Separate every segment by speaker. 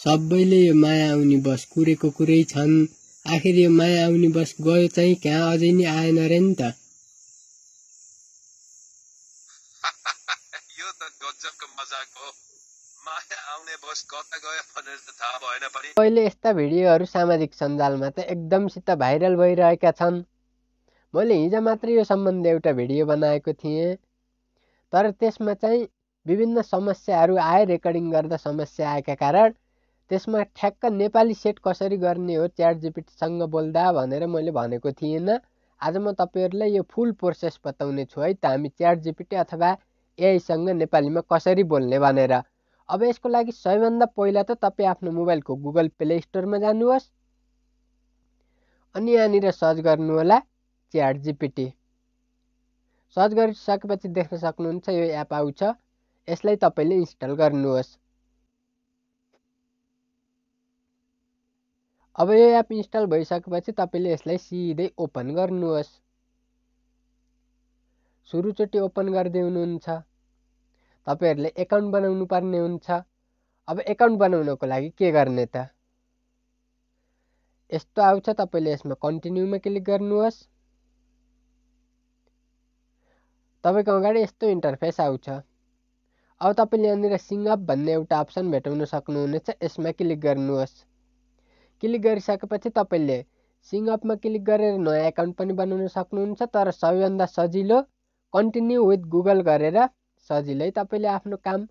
Speaker 1: सबैले यो माया आउने बस कुरेको कुरै छन् आखिर यो माया आउने बस गयो चाहिँ कहाँ अझै नै आएन रे नि त यो त गजबको मजाक पहिले यस्ता भिडियोहरू सामाजिक सञ्जालमा त एकदमसित भाइरल भइरहेका छन् मैले हिजो मात्रै यो सम्बन्धी एउटा भिडियो बनाएको थिएँ तर त्यसमा चाहिँ विभिन्न समस्याहरू आए रेकर्डिङ गर्दा समस्या आएका कारण त्यसमा ठ्याक्क नेपाली सेट कसरी गर्ने हो च्याट जिपिटीसँग बोल्दा भनेर मैले भनेको थिइनँ आज म तपाईँहरूलाई यो फुल प्रोसेस बताउने छु है त हामी च्याट जिपिटी अथवा एआईसँग नेपालीमा कसरी बोल्ने भनेर अब यसको लागि सबैभन्दा पहिला त तपाईँ आफ्नो मोबाइलको गुगल प्ले स्टोरमा जानुहोस् अनि यहाँनिर सर्च गर्नुहोला च्याट जिपिटी सर्च गरिसकेपछि देख्न सक्नुहुन्छ यो एप आउँछ यसलाई तपाईँले इन्स्टल गर्नुहोस् अब यो एप इन्स्टल भइसकेपछि तपाईँले यसलाई सिधै ओपन गर्नुहोस् सुरुचोटि ओपन गरिदिनु हुनुहुन्छ तपाईँहरूले एकाउन्ट बनाउनु पर्ने हुन्छ अब एकाउन्ट बनाउनको लागि के गर्ने त यस्तो आउँछ तपाईँले यसमा कन्टिन्यूमा क्लिक गर्नुहोस् तपाईँको अगाडि यस्तो इन्टरफेस आउँछ अब तपाईँले यहाँनिर सिङ भन्ने एउटा अप्सन भेटाउन सक्नुहुनेछ यसमा क्लिक गर्नुहोस् क्लिक गरिसकेपछि तपाईँले सिङ्गअपमा क्लिक गरेर नयाँ एकाउन्ट पनि बनाउन सक्नुहुन्छ तर सबैभन्दा सजिलो कन्टिन्यू विथ गुगल गरेर सजिलै तपाईँले आफ्नो काम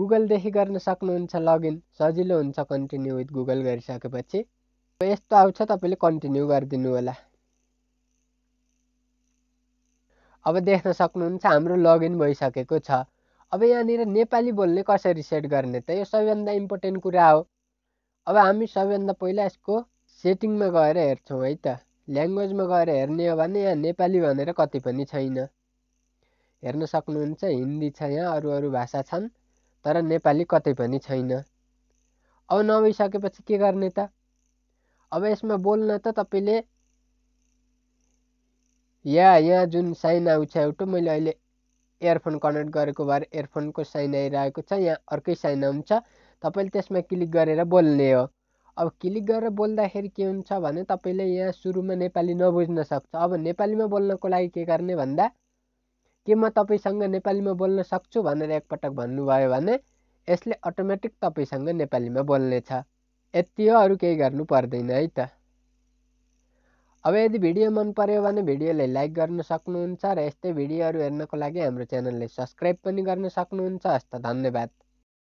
Speaker 1: गुगलदेखि गर्न सक्नुहुन्छ लगइन सजिलो हुन्छ कन्टिन्यू विथ गुगल गरिसकेपछि यस्तो आउँछ तपाईँले कन्टिन्यू गरिदिनु होला अब देख्न सक्नुहुन्छ हाम्रो लगइन भइसकेको छ अब यहाँनिर नेपाली बोल्ने कसरी सेट गर्ने त यो सबैभन्दा इम्पोर्टेन्ट कुरा हो अब हामी सबैभन्दा पहिला यसको सेटिङमा गएर हेर्छौँ है त ल्याङ्ग्वेजमा गएर हेर्ने हो भने यहाँ नेपाली भनेर कति पनि छैन हेर्न सक्नुहुन्छ हिन्दी छ यहाँ अरू अरू भाषा छन् तर नेपाली कतै पनि छैन अब नभइसकेपछि के गर्ने त अब यसमा बोल्न त तपाईँले या यहाँ जुन साइन आउँछ एउटा मैले अहिले एयरफोन कनेक्ट गरेको भएर एयरफोनको साइन आइरहेको छ यहाँ अर्कै साइन आउँछ तपाईँले त्यसमा क्लिक गरेर बोल्ने हो अब क्लिक गरेर बोल्दाखेरि के हुन्छ भने तपाईँले यहाँ सुरुमा नेपाली नबुझ्न सक्छ अब नेपालीमा बोल्नको लागि के गर्ने भन्दा के म तपाईँसँग नेपालीमा बोल्न सक्छु भनेर एकपटक भन्नुभयो भने यसले अटोमेटिक तपाईँसँग नेपालीमा बोल्ने छ यति हो अरू केही गर्नु पर्दैन है त अब यदि भिडियो मन पऱ्यो भने भिडियोलाई लाइक गर्न सक्नुहुन्छ र यस्तै भिडियोहरू हेर्नको लागि हाम्रो च्यानललाई सब्सक्राइब पनि गर्न सक्नुहुन्छ हस् त धन्यवाद